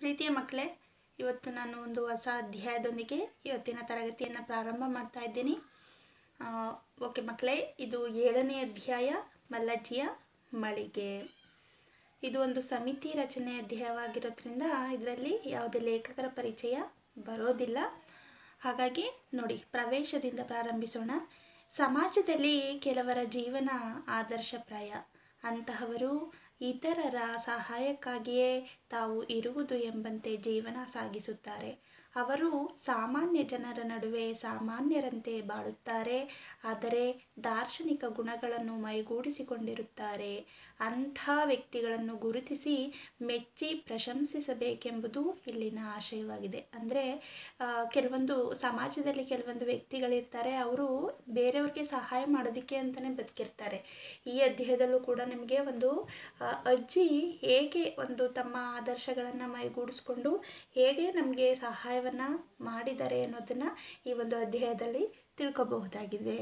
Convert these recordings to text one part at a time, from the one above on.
ಪ್ರೀತಿಯ ಮಕ್ಕಳೇ ಇವತ್ತು ನಾನು ಒಂದು ಹೊಸ ಅಧ್ಯಾಯದೊಂದಿಗೆ ಇವತ್ತಿನ ತರಗತಿಯನ್ನು ಪ್ರಾರಂಭ ಮಾಡ್ತಾ ಇದ್ದೀನಿ ಓಕೆ ಮಕ್ಕಳೇ ಇದು ಏಳನೇ ಅಧ್ಯಾಯ ಮಲ್ಲಜ್ಜಿಯ ಮಳಿಗೆ ಇದು ಒಂದು ಸಮಿತಿ ರಚನೆ ಅಧ್ಯಾಯವಾಗಿರೋದ್ರಿಂದ ಇದರಲ್ಲಿ ಯಾವುದೇ ಲೇಖಕರ ಪರಿಚಯ ಬರೋದಿಲ್ಲ ಹಾಗಾಗಿ ನೋಡಿ ಪ್ರವೇಶದಿಂದ ಪ್ರಾರಂಭಿಸೋಣ ಸಮಾಜದಲ್ಲಿ ಕೆಲವರ ಜೀವನ ಆದರ್ಶಪ್ರಾಯ ಅಂತಹವರು ಇತರರ ಸಹಾಯಕ್ಕಾಗಿಯೇ ತಾವು ಇರುವುದು ಎಂಬಂತೆ ಜೀವನ ಸಾಗಿಸುತ್ತಾರೆ ಅವರು ಸಾಮಾನ್ಯ ಜನರ ನಡುವೆ ಸಾಮಾನ್ಯರಂತೆ ಬಾಳುತ್ತಾರೆ ಆದರೆ ದಾರ್ಶನಿಕ ಗುಣಗಳನ್ನು ಮೈಗೂಡಿಸಿಕೊಂಡಿರುತ್ತಾರೆ ಅಂಥ ವ್ಯಕ್ತಿಗಳನ್ನು ಗುರುತಿಸಿ ಮೆಚ್ಚಿ ಪ್ರಶಂಸಿಸಬೇಕೆಂಬುದು ಇಲ್ಲಿನ ಆಶಯವಾಗಿದೆ ಅಂದರೆ ಕೆಲವೊಂದು ಸಮಾಜದಲ್ಲಿ ಕೆಲವೊಂದು ವ್ಯಕ್ತಿಗಳಿರ್ತಾರೆ ಅವರು ಬೇರೆಯವ್ರಿಗೆ ಸಹಾಯ ಮಾಡೋದಕ್ಕೆ ಅಂತಲೇ ಬದುಕಿರ್ತಾರೆ ಈ ಅಧ್ಯಾಯದಲ್ಲೂ ಕೂಡ ನಿಮಗೆ ಒಂದು ಅಜ್ಜಿ ಹೇಗೆ ಒಂದು ತಮ್ಮ ಆದರ್ಶಗಳನ್ನು ಮೈಗೂಡಿಸ್ಕೊಂಡು ಹೇಗೆ ನಮಗೆ ಸಹಾಯ ಸಹಾಯವನ್ನು ಮಾಡಿದ್ದಾರೆ ಅನ್ನೋದನ್ನು ಈ ಒಂದು ಅಧ್ಯಾಯದಲ್ಲಿ ತಿಳ್ಕೋಬಹುದಾಗಿದೆ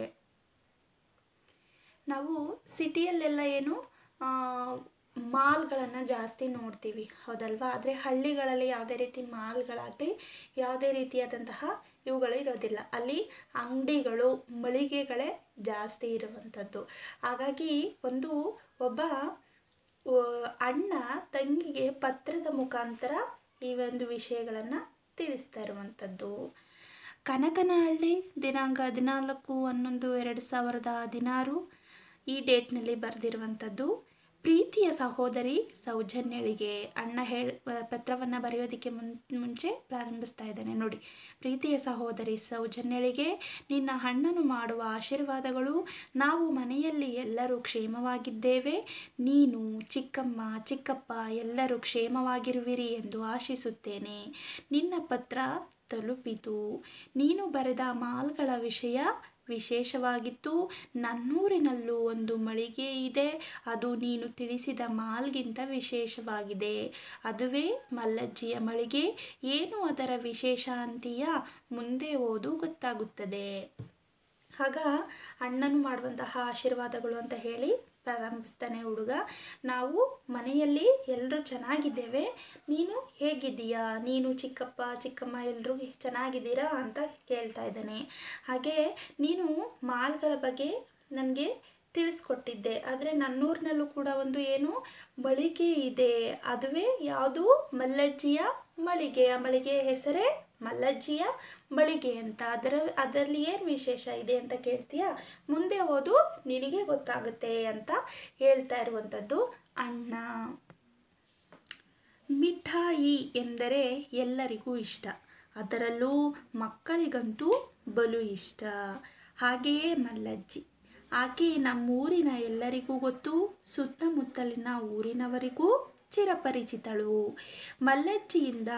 ನಾವು ಸಿಟಿಯಲ್ಲೆಲ್ಲ ಏನು ಮಾಲ್ಗಳನ್ನು ಜಾಸ್ತಿ ನೋಡ್ತೀವಿ ಹೌದಲ್ವಾ ಆದರೆ ಹಳ್ಳಿಗಳಲ್ಲಿ ಯಾವುದೇ ರೀತಿ ಮಾಲ್ಗಳಾಗಲಿ ಯಾವುದೇ ರೀತಿಯಾದಂತಹ ಇವುಗಳು ಇರೋದಿಲ್ಲ ಅಲ್ಲಿ ಅಂಗಡಿಗಳು ಮಳಿಗೆಗಳೇ ಜಾಸ್ತಿ ಇರುವಂಥದ್ದು ಹಾಗಾಗಿ ಒಂದು ಒಬ್ಬ ಅಣ್ಣ ತಂಗಿಗೆ ಪತ್ರದ ಮುಖಾಂತರ ಈ ಒಂದು ವಿಷಯಗಳನ್ನು ತಿಳಿಸ್ತಾ ಇರುವಂಥದ್ದು ಕನಕನಹಳ್ಳಿ ದಿನಾಂಕ ಹದಿನಾಲ್ಕು ಹನ್ನೊಂದು ಎರಡು ಸಾವಿರದ ಹದಿನಾರು ಈ ಡೇಟ್ನಲ್ಲಿ ಬರೆದಿರುವಂಥದ್ದು ಪ್ರೀತಿಯ ಸಹೋದರಿ ಸೌಜನ್ಯಳಿಗೆ ಅಣ್ಣ ಹೇಳ ಪತ್ರವನ್ನು ಬರೆಯೋದಕ್ಕೆ ಮುನ್ ಮುಂಚೆ ಪ್ರಾರಂಭಿಸ್ತಾ ಇದ್ದಾನೆ ನೋಡಿ ಪ್ರೀತಿಯ ಸಹೋದರಿ ಸೌಜನ್ಯಳಿಗೆ ನಿನ್ನ ಹಣ್ಣನ್ನು ಮಾಡುವ ಆಶೀರ್ವಾದಗಳು ನಾವು ಮನೆಯಲ್ಲಿ ಎಲ್ಲರೂ ಕ್ಷೇಮವಾಗಿದ್ದೇವೆ ನೀನು ಚಿಕ್ಕಮ್ಮ ಚಿಕ್ಕಪ್ಪ ಎಲ್ಲರೂ ಕ್ಷೇಮವಾಗಿರುವಿರಿ ಎಂದು ಆಶಿಸುತ್ತೇನೆ ನಿನ್ನ ಪತ್ರ ತಲುಪಿತು ನೀನು ಬರೆದ ಮಾಲ್ಗಳ ವಿಷಯ ವಿಶೇಷವಾಗಿತ್ತು ನನ್ನೂರಿನಲ್ಲೂ ಒಂದು ಮಳಿಗೆ ಇದೆ ಅದು ನೀನು ತಿಳಿಸಿದ ಮಾಲ್ಗಿಂತ ವಿಶೇಷವಾಗಿದೆ ಅದುವೇ ಮಲ್ಲಜ್ಜಿಯ ಮಳಿಗೆ ಏನು ಅದರ ವಿಶೇಷ ಅಂತೀಯ ಮುಂದೆ ಓದು ಗೊತ್ತಾಗುತ್ತದೆ ಆಗ ಅಣ್ಣನು ಮಾಡುವಂತಹ ಆಶೀರ್ವಾದಗಳು ಅಂತ ಹೇಳಿ ಪ್ರಾರಂಭಿಸ್ತಾನೆ ಹುಡುಗ ನಾವು ಮನೆಯಲ್ಲಿ ಎಲ್ಲರೂ ಚೆನ್ನಾಗಿದ್ದೇವೆ ನೀನು ಹೇಗಿದ್ದೀಯಾ ನೀನು ಚಿಕ್ಕಪ್ಪ ಚಿಕ್ಕಮ್ಮ ಎಲ್ಲರೂ ಚೆನ್ನಾಗಿದ್ದೀರಾ ಅಂತ ಕೇಳ್ತಾ ಇದ್ದಾನೆ ಹಾಗೆ ನೀನು ಮಾಲ್ಗಳ ಬಗ್ಗೆ ನನಗೆ ತಿಳಿಸ್ಕೊಟ್ಟಿದ್ದೆ ಆದರೆ ನನ್ನೂರಿನಲ್ಲೂ ಕೂಡ ಒಂದು ಏನು ಮಳಿಗೆ ಇದೆ ಅದುವೇ ಯಾವುದು ಮಲ್ಲಜ್ಜಿಯ ಮಳಿಗೆ ಆ ಮಳಿಗೆಯ ಹೆಸರೇ ಮಲ್ಲಜ್ಜಿಯ ಮಳಿಗೆ ಅಂತ ಅದರ ಅದರಲ್ಲಿ ಏನು ವಿಶೇಷ ಇದೆ ಅಂತ ಕೇಳ್ತೀಯ ಮುಂದೆ ಓದು ನಿನಗೆ ಗೊತ್ತಾಗುತ್ತೆ ಅಂತ ಹೇಳ್ತಾ ಇರುವಂಥದ್ದು ಅಣ್ಣ ಮಿಠಾಯಿ ಎಂದರೆ ಎಲ್ಲರಿಗೂ ಇಷ್ಟ ಅದರಲ್ಲೂ ಮಕ್ಕಳಿಗಂತೂ ಬಲು ಇಷ್ಟ ಹಾಗೆಯೇ ಮಲ್ಲಜ್ಜಿ ಆಕೆ ನಮ್ಮೂರಿನ ಎಲ್ಲರಿಗೂ ಗೊತ್ತು ಸುತ್ತಮುತ್ತಲಿನ ಊರಿನವರಿಗೂ ಚಿರಪರಿಚಿತಳು ಮಲ್ಲಜ್ಜಿಯಿಂದ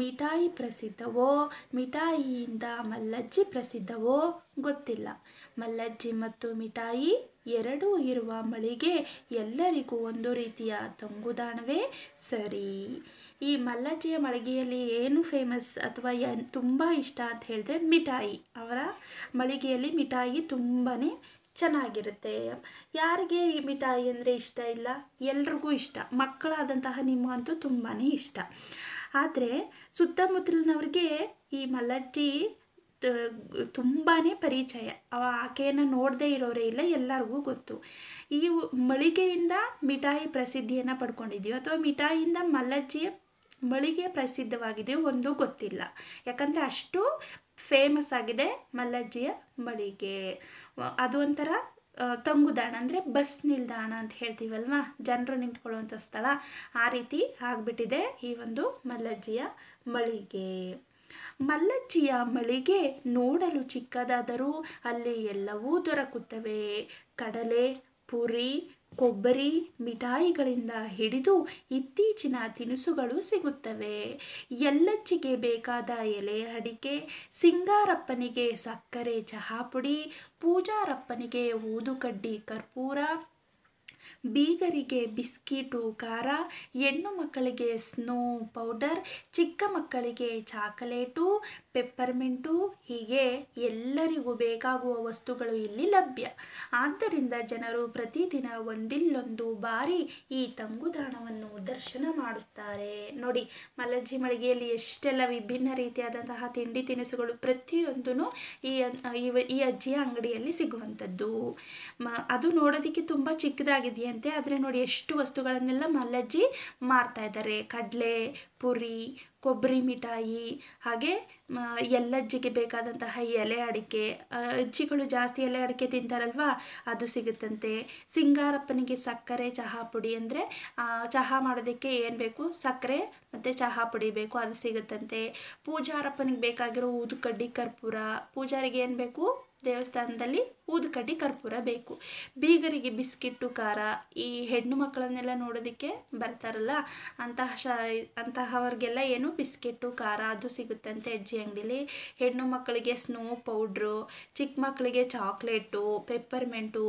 ಮಿಠಾಯಿ ಪ್ರಸಿದ್ಧವೋ ಮಿಠಾಯಿಯಿಂದ ಮಲ್ಲಜ್ಜಿ ಪ್ರಸಿದ್ಧವೋ ಗೊತ್ತಿಲ್ಲ ಮಲ್ಲಜ್ಜಿ ಮತ್ತು ಮಿಠಾಯಿ ಎರಡೂ ಇರುವ ಮಳಿಗೆ ಎಲ್ಲರಿಗೂ ಒಂದು ರೀತಿಯ ತಂಗುದಾಣವೇ ಸರಿ ಈ ಮಲ್ಲಜ್ಜಿಯ ಮಳಿಗೆಯಲ್ಲಿ ಏನು ಫೇಮಸ್ ಅಥವಾ ತುಂಬ ಇಷ್ಟ ಅಂತ ಹೇಳಿದ್ರೆ ಮಿಠಾಯಿ ಅವರ ಮಳಿಗೆಯಲ್ಲಿ ಮಿಠಾಯಿ ತುಂಬಾ ಚೆನ್ನಾಗಿರುತ್ತೆ ಯಾರಿಗೆ ಈ ಮಿಠಾಯಿ ಅಂದರೆ ಇಷ್ಟ ಇಲ್ಲ ಎಲ್ರಿಗೂ ಇಷ್ಟ ಮಕ್ಕಳಾದಂತಹ ಅಂತೂ ತುಂಬಾ ಇಷ್ಟ ಆದರೆ ಸುತ್ತಮುತ್ತಲಿನವ್ರಿಗೆ ಈ ಮಲಟ್ಟಿ ತುಂಬಾ ಪರಿಚಯ ಅವ ಆಕೆಯನ್ನು ನೋಡದೇ ಇರೋರೇ ಇಲ್ಲ ಎಲ್ಲರಿಗೂ ಗೊತ್ತು ಈ ಮಳಿಗೆಯಿಂದ ಮಿಠಾಯಿ ಪ್ರಸಿದ್ಧಿಯನ್ನು ಪಡ್ಕೊಂಡಿದ್ದೀವಿ ಅಥವಾ ಮಿಠಾಯಿಯಿಂದ ಮಲ್ಲಜ್ಜಿ ಮಳಿಗೆ ಪ್ರಸಿದ್ಧವಾಗಿದೆ ಒಂದು ಗೊತ್ತಿಲ್ಲ ಯಾಕಂದರೆ ಅಷ್ಟು ಫೇಮಸ್ ಆಗಿದೆ ಮಲ್ಲಜ್ಜಿಯ ಮಳಿಗೆ ಅದು ಒಂಥರ ತಂಗುದಾಣ ಅಂದರೆ ಬಸ್ ನಿಲ್ದಾಣ ಅಂತ ಹೇಳ್ತೀವಲ್ವ ಜನರು ನಿಂತ್ಕೊಳ್ಳುವಂಥ ಸ್ಥಳ ಆ ರೀತಿ ಆಗಿಬಿಟ್ಟಿದೆ ಈ ಒಂದು ಮಲ್ಲಜ್ಜಿಯ ಮಳಿಗೆ ಮಲ್ಲಜ್ಜಿಯ ಮಳಿಗೆ ನೋಡಲು ಚಿಕ್ಕದಾದರೂ ಅಲ್ಲಿ ಎಲ್ಲವೂ ದೊರಕುತ್ತವೆ ಕಡಲೆ ಪುರಿ ಕೊಬ್ಬರಿ ಮಿಠಾಯಿಗಳಿಂದ ಹಿಡಿದು ಇತ್ತೀಚಿನ ತಿನಿಸುಗಳು ಸಿಗುತ್ತವೆ ಎಲ್ಲಚ್ಚಿಗೆ ಬೇಕಾದ ಎಲೆ ಅಡಿಕೆ ಸಿಂಗಾರಪ್ಪನಿಗೆ ಸಕ್ಕರೆ ಚಹಾ ಪುಡಿ ಪೂಜಾರಪ್ಪನಿಗೆ ಊದುಕಡ್ಡಿ ಕರ್ಪೂರ ಬೀಗರಿಗೆ ಬಿಸ್ಕಿಟು ಖಾರ ಹೆಣ್ಣು ಮಕ್ಕಳಿಗೆ ಸ್ನೋ ಪೌಡರ್ ಚಿಕ್ಕ ಮಕ್ಕಳಿಗೆ ಚಾಕಲೇಟು ಪೆಪ್ಪರ್ಮೆಂಟು ಹೀಗೆ ಎಲ್ಲರಿಗೂ ಬೇಕಾಗುವ ವಸ್ತುಗಳು ಇಲ್ಲಿ ಲಭ್ಯ ಆದ್ದರಿಂದ ಜನರು ಪ್ರತಿದಿನ ಒಂದಿಲ್ಲೊಂದು ಬಾರಿ ಈ ತಂಗುದಾಣವನ್ನು ದರ್ಶನ ಮಾಡುತ್ತಾರೆ ನೋಡಿ ಮಲಜ್ಜಿ ಮಳಿಗೆಯಲ್ಲಿ ಎಷ್ಟೆಲ್ಲ ವಿಭಿನ್ನ ರೀತಿಯಾದಂತಹ ತಿಂಡಿ ತಿನಿಸುಗಳು ಪ್ರತಿಯೊಂದೂ ಈ ಈ ಅಜ್ಜಿಯ ಅಂಗಡಿಯಲ್ಲಿ ಸಿಗುವಂಥದ್ದು ಅದು ನೋಡೋದಕ್ಕೆ ತುಂಬ ಚಿಕ್ಕದಾಗಿದೆ ಇದೆಯಂತೆ ಆದರೆ ನೋಡಿ ಎಷ್ಟು ವಸ್ತುಗಳನ್ನೆಲ್ಲ ಮಲ್ಲಜ್ಜಿ ಮಾರ್ತಾ ಇದ್ದಾರೆ ಕಡಲೆ ಪುರಿ ಕೊಬ್ಬರಿ ಮಿಠಾಯಿ ಹಾಗೆ ಎಲ್ಲಜ್ಜಿಗೆ ಬೇಕಾದಂತಹ ಎಲೆ ಅಡಿಕೆ ಅಜ್ಜಿಗಳು ಜಾಸ್ತಿ ಎಲೆ ಅಡಿಕೆ ತಿಂತಾರಲ್ವಾ ಅದು ಸಿಗುತ್ತಂತೆ ಸಿಂಗಾರಪ್ಪನಿಗೆ ಸಕ್ಕರೆ ಚಹಾ ಪುಡಿ ಅಂದರೆ ಚಹಾ ಮಾಡೋದಕ್ಕೆ ಏನು ಬೇಕು ಸಕ್ಕರೆ ಮತ್ತು ಚಹಾ ಪುಡಿ ಬೇಕು ಅದು ಸಿಗುತ್ತಂತೆ ಪೂಜಾರಪ್ಪನಿಗೆ ಬೇಕಾಗಿರೋ ಊದುಕಡ್ಡಿ ಕರ್ಪೂರ ಪೂಜಾರಿಗೆ ಏನು ಬೇಕು ದೇವಸ್ಥಾನದಲ್ಲಿ ಊದುಕಡ್ಡಿ ಕರ್ಪೂರ ಬೇಕು ಬೀಗರಿಗೆ ಬಿಸ್ಕಿಟ್ಟು ಖಾರ ಈ ಹೆಣ್ಣು ಮಕ್ಕಳನ್ನೆಲ್ಲ ನೋಡೋದಕ್ಕೆ ಬರ್ತಾರಲ್ಲ ಅಂತಹ ಶ ಅಂತಹವ್ರಿಗೆಲ್ಲ ಏನು ಬಿಸ್ಕಿಟ್ಟು ಖಾರ ಅದು ಸಿಗುತ್ತಂತೆ ಅಜ್ಜಿ ಅಂಗಡಿಲಿ ಹೆಣ್ಣು ಮಕ್ಕಳಿಗೆ ಸ್ನೋ ಪೌಡ್ರು ಚಿಕ್ಕ ಮಕ್ಕಳಿಗೆ ಚಾಕ್ಲೇಟು ಪೆಪ್ಪರ್ಮೆಂಟು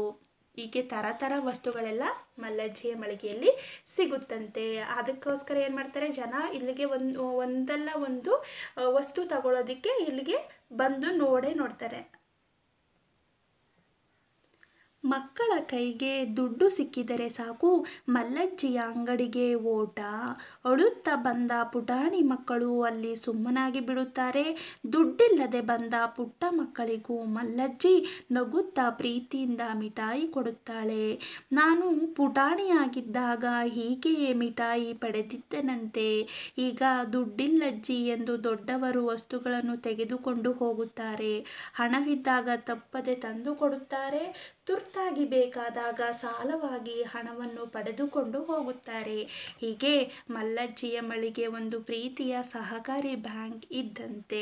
ಹೀಗೆ ಥರ ಥರ ವಸ್ತುಗಳೆಲ್ಲ ಮಲ್ಲಜ್ಜಿಯ ಮಳಿಗೆಯಲ್ಲಿ ಸಿಗುತ್ತಂತೆ ಅದಕ್ಕೋಸ್ಕರ ಏನು ಮಾಡ್ತಾರೆ ಜನ ಇಲ್ಲಿಗೆ ಒಂದು ಒಂದಲ್ಲ ಒಂದು ವಸ್ತು ತಗೊಳ್ಳೋದಕ್ಕೆ ಇಲ್ಲಿಗೆ ಬಂದು ನೋಡೇ ನೋಡ್ತಾರೆ ಮಕ್ಕಳ ಕೈಗೆ ದುಡ್ಡು ಸಿಕ್ಕಿದರೆ ಸಾಕು ಮಲ್ಲಜ್ಜಿಯ ಅಂಗಡಿಗೆ ಓಟ ಅಳುತ್ತಾ ಬಂದ ಪುಟಾಣಿ ಮಕ್ಕಳು ಅಲ್ಲಿ ಸುಮ್ಮನಾಗಿ ಬಿಡುತ್ತಾರೆ ದುಡ್ಡಿಲ್ಲದೆ ಬಂದ ಪುಟ್ಟ ಮಕ್ಕಳಿಗೂ ಮಲ್ಲಜ್ಜಿ ನಗುತ್ತಾ ಪ್ರೀತಿಯಿಂದ ಮಿಠಾಯಿ ಕೊಡುತ್ತಾಳೆ ನಾನು ಪುಟಾಣಿಯಾಗಿದ್ದಾಗ ಹೀಗೆಯೇ ಮಿಠಾಯಿ ಪಡೆದಿದ್ದನಂತೆ ಈಗ ದುಡ್ಡಿಲ್ಲಜ್ಜಿ ಎಂದು ದೊಡ್ಡವರು ವಸ್ತುಗಳನ್ನು ತೆಗೆದುಕೊಂಡು ಹೋಗುತ್ತಾರೆ ಹಣವಿದ್ದಾಗ ತಪ್ಪದೆ ತಂದು ಕೊಡುತ್ತಾರೆ ತುರ್ತಾಗಿ ಬೇಕಾದಾಗ ಸಾಲವಾಗಿ ಹಣವನ್ನು ಪಡೆದುಕೊಂಡು ಹೋಗುತ್ತಾರೆ ಹೀಗೆ ಮಲ್ಲಜ್ಜಿಯ ಮಳಿಗೆ ಒಂದು ಪ್ರೀತಿಯ ಸಹಕಾರಿ ಬ್ಯಾಂಕ್ ಇದ್ದಂತೆ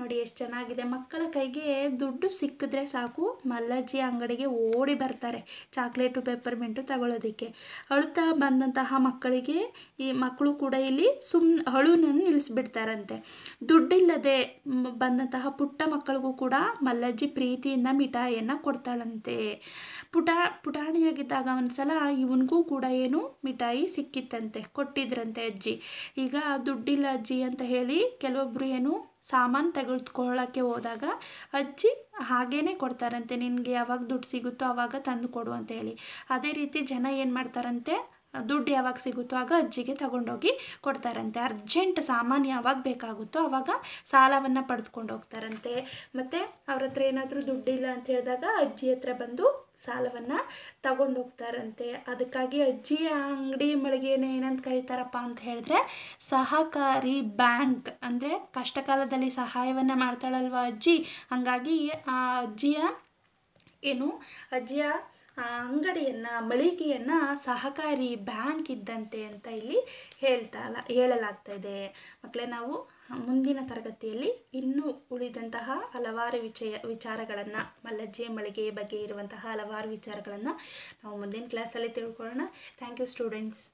ನೋಡಿ ಎಷ್ಟು ಚೆನ್ನಾಗಿದೆ ಮಕ್ಕಳ ಕೈಗೆ ದುಡ್ಡು ಸಿಕ್ಕಿದ್ರೆ ಸಾಕು ಮಲ್ಲಜ್ಜಿಯ ಅಂಗಡಿಗೆ ಓಡಿ ಬರ್ತಾರೆ ಚಾಕ್ಲೇಟು ಮಿಂಟು ತಗೊಳ್ಳೋದಕ್ಕೆ ಅಳುತ್ತಾ ಬಂದಂತಹ ಮಕ್ಕಳಿಗೆ ಈ ಮಕ್ಕಳು ಕೂಡ ಇಲ್ಲಿ ಸುಮ್ ಅಳುನನ್ನು ನಿಲ್ಲಿಸ್ಬಿಡ್ತಾರಂತೆ ದುಡ್ಡಿಲ್ಲದೆ ಬಂದಂತಹ ಪುಟ್ಟ ಮಕ್ಕಳಿಗೂ ಕೂಡ ಮಲ್ಲಜ್ಜಿ ಪ್ರೀತಿಯಿಂದ ಮಿಠಾಯಿಯನ್ನು ಕೊಡ್ತಾಳಂತೆ ಪುಟಾ ಪುಟಾಣಿಯಾಗಿದ್ದಾಗ ಒಂದು ಸಲ ಇವನಿಗೂ ಕೂಡ ಏನು ಮಿಠಾಯಿ ಸಿಕ್ಕಿತ್ತಂತೆ ಕೊಟ್ಟಿದ್ರಂತೆ ಅಜ್ಜಿ ಈಗ ದುಡ್ಡಿಲ್ಲ ಅಜ್ಜಿ ಅಂತ ಹೇಳಿ ಕೆಲವೊಬ್ರು ಏನು ಸಾಮಾನು ತೆಗೆದುಕೊಳ್ಳೋಕ್ಕೆ ಹೋದಾಗ ಅಜ್ಜಿ ಹಾಗೇ ಕೊಡ್ತಾರಂತೆ ನಿನಗೆ ಯಾವಾಗ ದುಡ್ಡು ಸಿಗುತ್ತೋ ಆವಾಗ ತಂದು ಕೊಡು ಅಂತ ಹೇಳಿ ಅದೇ ರೀತಿ ಜನ ಏನು ಮಾಡ್ತಾರಂತೆ ದುಡ್ಡು ಯಾವಾಗ ಸಿಗುತ್ತೋ ಆಗ ಅಜ್ಜಿಗೆ ತಗೊಂಡೋಗಿ ಕೊಡ್ತಾರಂತೆ ಅರ್ಜೆಂಟ್ ಸಾಮಾನು ಯಾವಾಗ ಬೇಕಾಗುತ್ತೋ ಆವಾಗ ಸಾಲವನ್ನು ಪಡೆದುಕೊಂಡು ಹೋಗ್ತಾರಂತೆ ಮತ್ತು ಅವ್ರ ಹತ್ರ ಏನಾದರೂ ದುಡ್ಡಿಲ್ಲ ಅಂತ ಹೇಳಿದಾಗ ಅಜ್ಜಿ ಹತ್ರ ಬಂದು ಸಾಲವನ್ನು ತಗೊಂಡು ಹೋಗ್ತಾರಂತೆ ಅದಕ್ಕಾಗಿ ಅಜ್ಜಿಯ ಅಂಗಡಿ ಮಳಿಗೆನೇ ಏನಂತ ಕರೀತಾರಪ್ಪ ಅಂತ ಹೇಳಿದ್ರೆ ಸಹಕಾರಿ ಬ್ಯಾಂಕ್ ಅಂದರೆ ಕಷ್ಟಕಾಲದಲ್ಲಿ ಸಹಾಯವನ್ನು ಮಾಡ್ತಾಳಲ್ವ ಅಜ್ಜಿ ಹಾಗಾಗಿ ಆ ಅಜ್ಜಿಯ ಏನು ಅಜ್ಜಿಯ ಅಂಗಡಿಯನ್ನು ಮಳಿಗೆಯನ್ನು ಸಹಕಾರಿ ಬ್ಯಾಂಕ್ ಇದ್ದಂತೆ ಅಂತ ಇಲ್ಲಿ ಹೇಳ್ತಾ ಹೇಳಲಾಗ್ತಾ ಇದೆ ಮಕ್ಕಳೇ ನಾವು ಮುಂದಿನ ತರಗತಿಯಲ್ಲಿ ಇನ್ನೂ ಉಳಿದಂತಹ ಹಲವಾರು ವಿಷಯ ವಿಚಾರಗಳನ್ನು ಮಲ್ಲಜ್ಜೆ ಮಳಿಗೆ ಬಗ್ಗೆ ಇರುವಂತಹ ಹಲವಾರು ವಿಚಾರಗಳನ್ನು ನಾವು ಮುಂದಿನ ಕ್ಲಾಸಲ್ಲಿ ತಿಳ್ಕೊಳ್ಳೋಣ ಥ್ಯಾಂಕ್ ಯು ಸ್ಟೂಡೆಂಟ್ಸ್